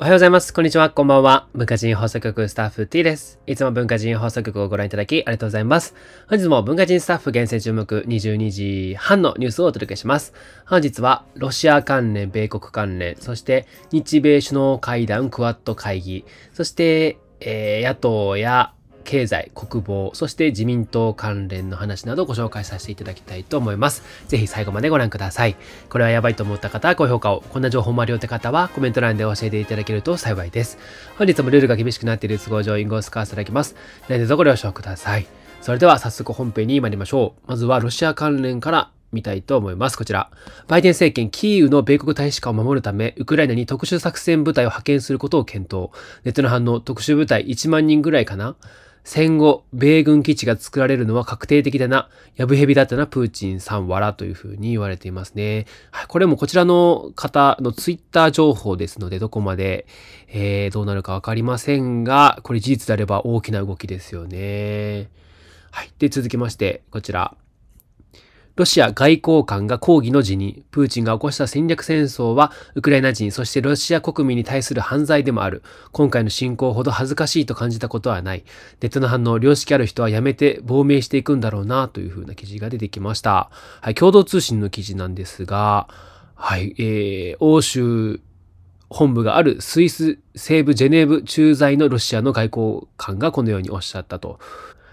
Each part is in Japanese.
おはようございます。こんにちは。こんばんは。文化人放送局スタッフ T です。いつも文化人放送局をご覧いただきありがとうございます。本日も文化人スタッフ厳選注目22時半のニュースをお届けします。本日はロシア関連、米国関連、そして日米首脳会談クワッド会議、そして、えー、野党や経済、国防、そして自民党関連の話などご紹介させていただきたいと思います。ぜひ最後までご覧ください。これはやばいと思った方は高評価を、こんな情報もあるよって方はコメント欄で教えていただけると幸いです。本日もルールが厳しくなっている都合上、インゴを使わせていただきます。何卒ご了承ください。それでは早速本編に参りましょう。まずはロシア関連から見たいと思います。こちら。バイデン政権、キーウの米国大使館を守るため、ウクライナに特殊作戦部隊を派遣することを検討。ネットの反応、特殊部隊1万人ぐらいかな戦後、米軍基地が作られるのは確定的だな、やぶへだったな、プーチンさんわらというふうに言われていますね。はい、これもこちらの方のツイッター情報ですので、どこまで、えー、どうなるかわかりませんが、これ事実であれば大きな動きですよね。はい。で、続きまして、こちら。ロシア外交官が抗議の辞任、プーチンが起こした戦略戦争は、ウクライナ人、そしてロシア国民に対する犯罪でもある。今回の侵攻ほど恥ずかしいと感じたことはない。ネットの反応、良識ある人はやめて亡命していくんだろうな、というふうな記事が出てきました。はい、共同通信の記事なんですが、はい、えー、欧州本部があるスイス西部ジェネーブ駐在のロシアの外交官がこのようにおっしゃったと。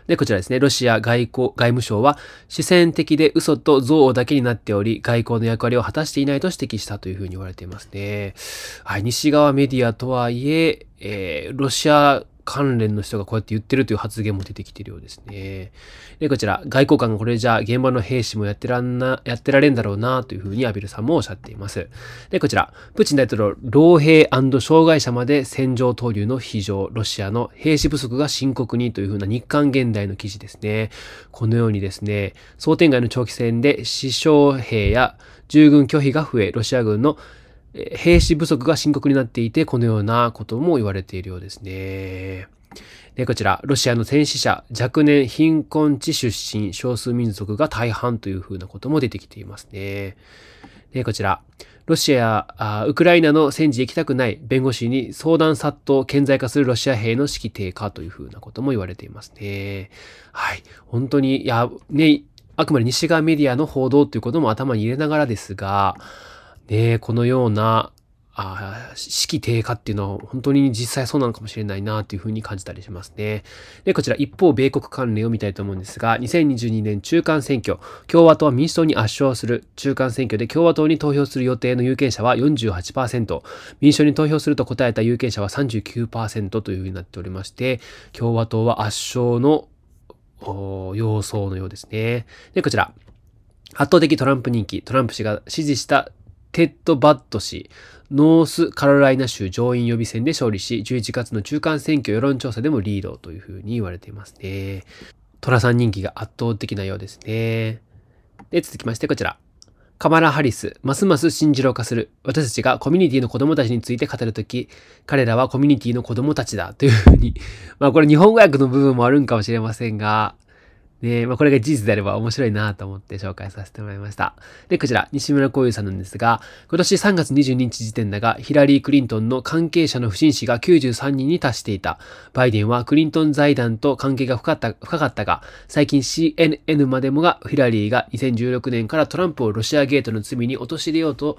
で、こちらですね、ロシア外交、外務省は、視線的で嘘と憎悪だけになっており、外交の役割を果たしていないと指摘したというふうに言われていますね。はい、西側メディアとはいえ、えー、ロシア関連の人がこうやって言ってるという発言も出てきてるようですね。で、こちら、外交官がこれじゃ現場の兵士もやってらんな、やってられんだろうなというふうにアビルさんもおっしゃっています。で、こちら、プーチン大統領、老兵障害者まで戦場投入の非常、ロシアの兵士不足が深刻にというふうな日韓現代の記事ですね。このようにですね、想定外の長期戦で死傷兵や従軍拒否が増え、ロシア軍の兵士不足が深刻になっていて、このようなことも言われているようですね。で、こちら、ロシアの戦死者、若年貧困地出身、少数民族が大半というふうなことも出てきていますね。で、こちら、ロシアあ、ウクライナの戦時行きたくない弁護士に相談殺到、顕在化するロシア兵の指揮低下というふうなことも言われていますね。はい。本当に、いや、ね、あくまで西側メディアの報道ということも頭に入れながらですが、ねこのような、あ士気低下っていうのは本当に実際そうなのかもしれないなというふうに感じたりしますね。で、こちら一方米国関連を見たいと思うんですが、2022年中間選挙、共和党は民主党に圧勝する、中間選挙で共和党に投票する予定の有権者は48%、民主党に投票すると答えた有権者は39%というふうになっておりまして、共和党は圧勝の様相のようですね。で、こちら。圧倒的トランプ人気、トランプ氏が支持したテッド・バッド氏、ノースカロライナ州上院予備選で勝利し、11月の中間選挙世論調査でもリードというふうに言われていますね。トラさん人気が圧倒的なようですね。で、続きましてこちら。カマラ・ハリス、ますます信じろ化する。私たちがコミュニティの子供たちについて語るとき、彼らはコミュニティの子供たちだというふうに、まあこれ日本語訳の部分もあるんかもしれませんが、え、まあ、これが事実であれば面白いなと思って紹介させてもらいました。で、こちら、西村幸雄さんなんですが、今年3月22日時点だが、ヒラリー・クリントンの関係者の不審死が93人に達していた。バイデンはクリントン財団と関係が深かった深かったが、最近 CNN までもが、ヒラリーが2016年からトランプをロシアゲートの罪に陥れようと、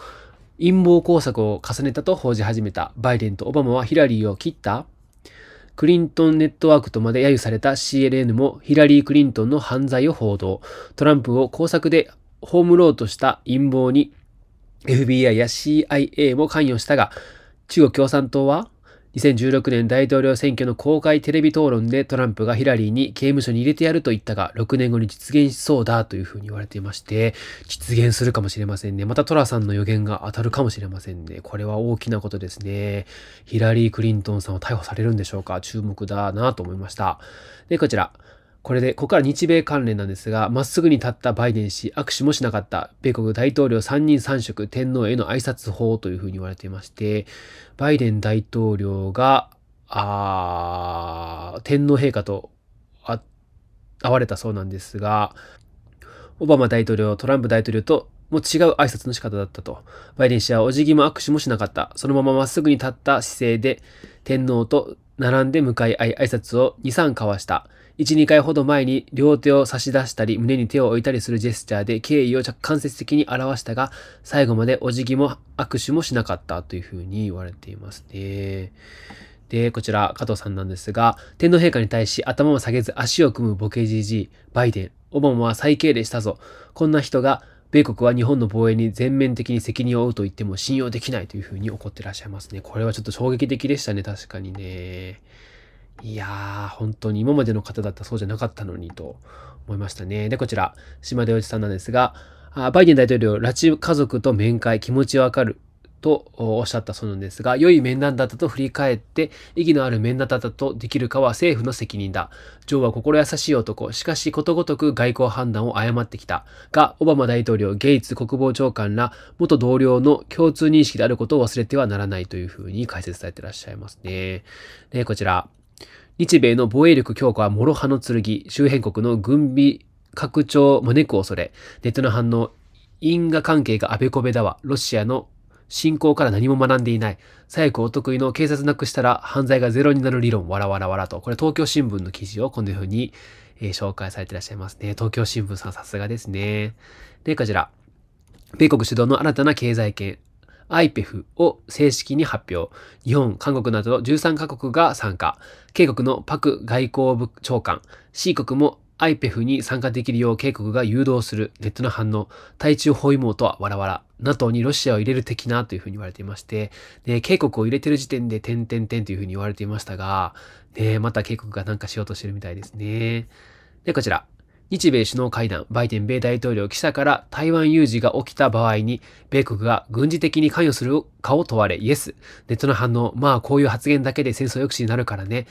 陰謀工作を重ねたと報じ始めた。バイデンとオバマはヒラリーを切ったクリントンネットワークとまで揶揄された CNN もヒラリー・クリントンの犯罪を報道。トランプを工作で葬ろうとした陰謀に FBI や CIA も関与したが、中国共産党は2016年大統領選挙の公開テレビ討論でトランプがヒラリーに刑務所に入れてやると言ったが、6年後に実現しそうだというふうに言われていまして、実現するかもしれませんね。またトラさんの予言が当たるかもしれませんね。これは大きなことですね。ヒラリー・クリントンさんは逮捕されるんでしょうか注目だなと思いました。で、こちら。これで、ここから日米関連なんですが、まっすぐに立ったバイデン氏、握手もしなかった、米国大統領3人3色、天皇への挨拶法というふうに言われていまして、バイデン大統領が、あ天皇陛下と会われたそうなんですが、オバマ大統領、トランプ大統領ともう違う挨拶の仕方だったと。バイデン氏はお辞儀も握手もしなかった。そのまままっすぐに立った姿勢で天皇と並んで向かい合い挨拶を2、3交わした。一、二回ほど前に両手を差し出したり、胸に手を置いたりするジェスチャーで敬意を間接的に表したが、最後までお辞儀も握手もしなかったというふうに言われていますね。で、こちら、加藤さんなんですが、天皇陛下に対し頭も下げず足を組むボケじじバイデン、オバマは再敬礼したぞ。こんな人が、米国は日本の防衛に全面的に責任を負うと言っても信用できないというふうに怒ってらっしゃいますね。これはちょっと衝撃的でしたね、確かにね。いやー、本当に今までの方だったそうじゃなかったのにと思いましたね。で、こちら、島田おじさんなんですが、バイデン大統領、拉致家族と面会、気持ちわかる。とおっしゃったそうなんですが、良い面談だったと振り返って、意義のある面談だったとできるかは政府の責任だ。ジョーは心優しい男、しかしことごとく外交判断を誤ってきた。が、オバマ大統領、ゲイツ国防長官ら元同僚の共通認識であることを忘れてはならないというふうに解説されてらっしゃいますね。で、こちら。日米の防衛力強化は諸刃の剣、周辺国の軍備拡張招く恐れ、ネットの反応、因果関係があべこべだわ、ロシアの侵攻から何も学んでいない。最悪お得意の警察なくしたら犯罪がゼロになる理論、わらわらわらと。これ東京新聞の記事をこんな風に、えー、紹介されていらっしゃいますね。東京新聞さんさすがですね。で、こちら。米国主導の新たな経済圏、IPEF を正式に発表。日本、韓国など13カ国が参加。K 国のパク外交部長官、C 国も IPEF に参加できるよう警告が誘導するネットの反応、対中包囲網とはわらわら、NATO にロシアを入れる的なというふうに言われていまして、で、警告を入れてる時点で点々点というふうに言われていましたが、ね、また警告がなんかしようとしてるみたいですね。で、こちら。日米首脳会談、バイデン米大統領記者から台湾有事が起きた場合に、米国が軍事的に関与するかを問われ、イエス。ネットの反応、まあこういう発言だけで戦争抑止になるからね。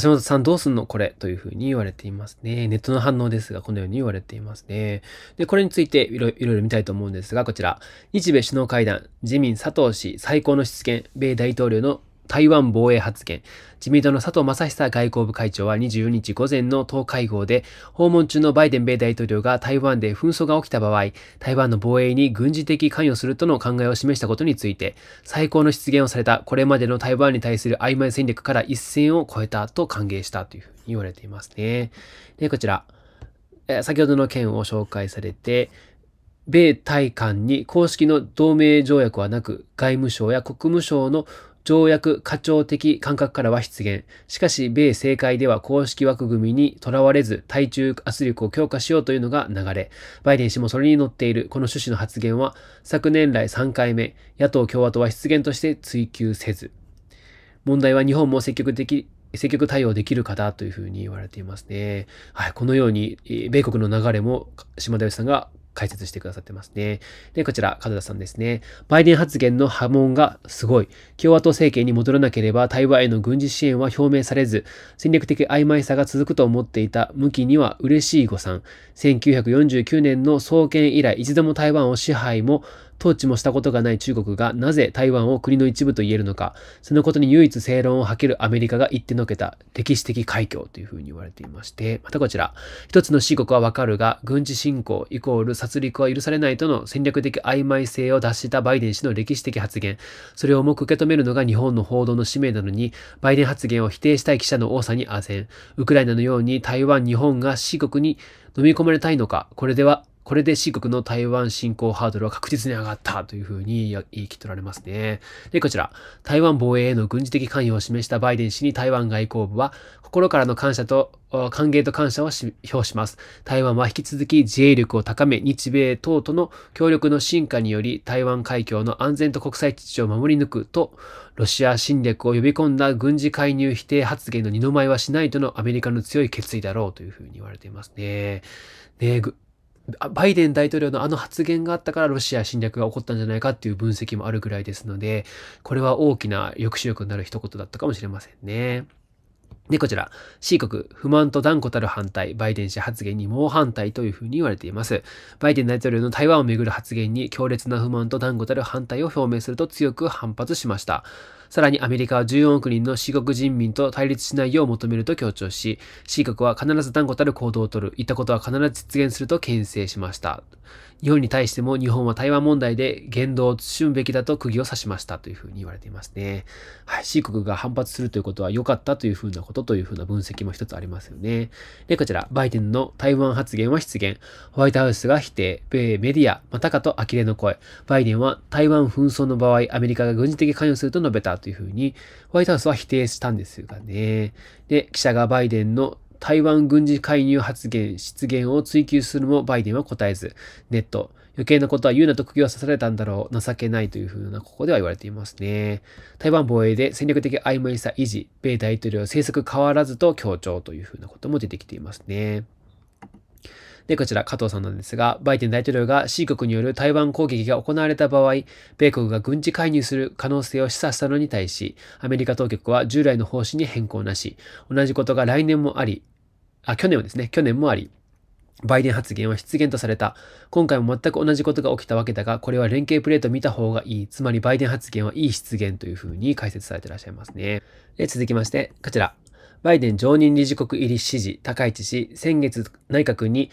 橋本さんどうすんのこれというふうに言われていますね。ネットの反応ですが、このように言われていますね。で、これについていろいろ見たいと思うんですが、こちら。日米首脳会談、自民佐藤氏最高の質現、米大統領の台湾防衛発言。自民党の佐藤正久外交部会長は24日午前の党会合で、訪問中のバイデン米大統領が台湾で紛争が起きた場合、台湾の防衛に軍事的関与するとの考えを示したことについて、最高の出現をされたこれまでの台湾に対する曖昧戦略から一線を越えたと歓迎したというふうに言われていますね。で、こちら。先ほどの件を紹介されて、米大韓に公式の同盟条約はなく、外務省や国務省の条約課長的感覚からは出現。しかし、米政界では公式枠組みにとらわれず、対中圧力を強化しようというのが流れ。バイデン氏もそれに乗っている、この趣旨の発言は、昨年来3回目、野党共和党は出現として追及せず。問題は日本も積極的、積極対応できるかだというふうに言われていますね。はい、このように、米国の流れも島田義さんが解説してくださってますね。で、こちら、角田さんですね。バイデン発言の波紋がすごい。共和党政権に戻らなければ台湾への軍事支援は表明されず、戦略的曖昧さが続くと思っていた向きには嬉しい誤算。1949年の創建以来一度も台湾を支配も統治もしたことがない中国がなぜ台湾を国の一部と言えるのか、そのことに唯一正論を吐けるアメリカが言ってのけた歴史的海峡というふうに言われていまして、またこちら、一つの四国はわかるが、軍事侵攻イコール殺戮は許されないとの戦略的曖昧性を脱したバイデン氏の歴史的発言、それを重く受け止めるのが日本の報道の使命なのに、バイデン発言を否定したい記者の多さにあぜん、ウクライナのように台湾、日本が四国に飲み込まれたいのか、これではこれで四国の台湾侵攻ハードルは確実に上がったというふうに言い切っおられますね。で、こちら、台湾防衛への軍事的関与を示したバイデン氏に台湾外交部は、心からの感謝と、歓迎と感謝を表します。台湾は引き続き自衛力を高め、日米等との協力の進化により、台湾海峡の安全と国際秩序を守り抜くと、ロシア侵略を呼び込んだ軍事介入否定発言の二の舞はしないとのアメリカの強い決意だろうというふうに言われていますね。ねバイデン大統領のあの発言があったからロシア侵略が起こったんじゃないかっていう分析もあるぐらいですので、これは大きな抑止力になる一言だったかもしれませんね。で、こちら、C 国、不満と断固たる反対、バイデン氏発言に猛反対というふうに言われています。バイデン大統領の台湾をめぐる発言に強烈な不満と断固たる反対を表明すると強く反発しました。さらにアメリカは14億人の C 国人民と対立しないよう求めると強調し、C 国は必ず断固たる行動をとる、いったことは必ず実現すると牽制しました。日本に対しても日本は台湾問題で言動を慎むべきだと釘を刺しましたというふうに言われていますね。はい、C 国が反発するということは良かったというふうなことというふうな分析も一つありますよね。で、こちら、バイデンの台湾発言は失言、ホワイトハウスが否定、米メディア、またかと呆れの声、バイデンは台湾紛争の場合、アメリカが軍事的関与すると述べたというふうに、ホワイトハウスは否定したんですがね。で、記者がバイデンの台湾軍事介入発言、失言を追及するもバイデンは答えず、ネット、余計なことは言うなと釘を刺されたんだろう、情けないというふうな、ここでは言われていますね。台湾防衛で戦略的曖昧さ維持、米大統領政策変わらずと強調というふうなことも出てきていますね。で、こちら加藤さんなんですが、バイデン大統領が C 国による台湾攻撃が行われた場合、米国が軍事介入する可能性を示唆したのに対し、アメリカ当局は従来の方針に変更なし、同じことが来年もあり、あ、去年もですね、去年もあり、バイデン発言は失言とされた。今回も全く同じことが起きたわけだが、これは連携プレート見た方がいい。つまりバイデン発言はいい失言というふうに解説されていらっしゃいますね。で続きまして、こちら。バイデン常任理事国入り支持、高市氏、先月内閣に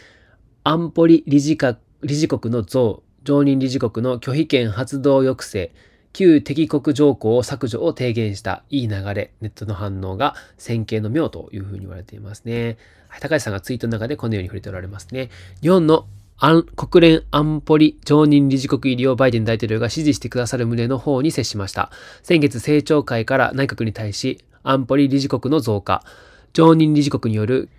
安保理理事理事国の像、常任理事国の拒否権発動抑制、旧敵国条項を削除を提言したいい流れ、ネットの反応が先見の妙というふうに言われていますね。はい、高橋さんがツイートの中でこのように触れておられますね。日本の国連安保理常任理事国入りをバイデン大統領が支持してくださる旨の方に接しました。先月政調会から内閣に対し安保理理事国の増加、常任理事国による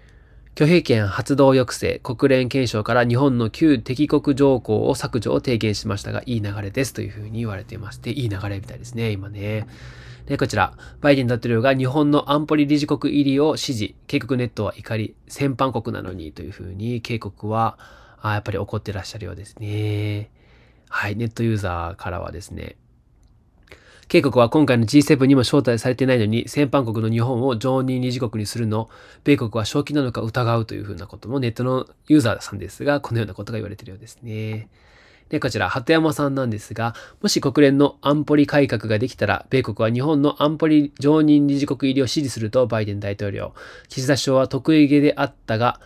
拒否権発動抑制、国連憲章から日本の旧敵国条項を削除を提言しましたが、いい流れですというふうに言われていまして、いい流れみたいですね、今ね。で、こちら、バイデン大統領が日本の安保理理事国入りを支持、警告ネットは怒り、先般国なのにというふうに警告は、あやっぱり怒ってらっしゃるようですね。はい、ネットユーザーからはですね、警国は今回の G7 にも招待されてないのに、先般国の日本を常任理事国にするの、米国は正気なのか疑うというふうなこともネットのユーザーさんですが、このようなことが言われているようですね。で、こちら、鳩山さんなんですが、もし国連の安保理改革ができたら、米国は日本の安保理常任理事国入りを支持するとバイデン大統領。岸田首相は得意げであったが、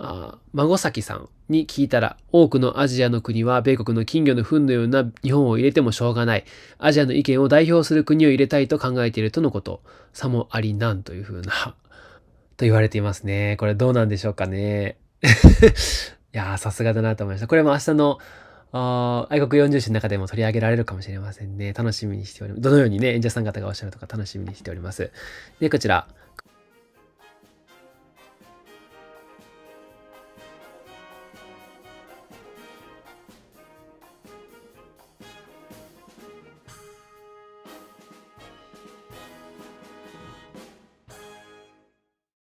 あ孫崎さんに聞いたら、多くのアジアの国は米国の金魚の糞のような日本を入れてもしょうがない。アジアの意見を代表する国を入れたいと考えているとのこと。さもありなんというふうなと言われていますね。これどうなんでしょうかね。いやー、さすがだなと思いました。これも明日の愛国40種の中でも取り上げられるかもしれませんね。楽しみにしております。どのようにね、演者さん方がおっしゃるとか楽しみにしております。で、こちら。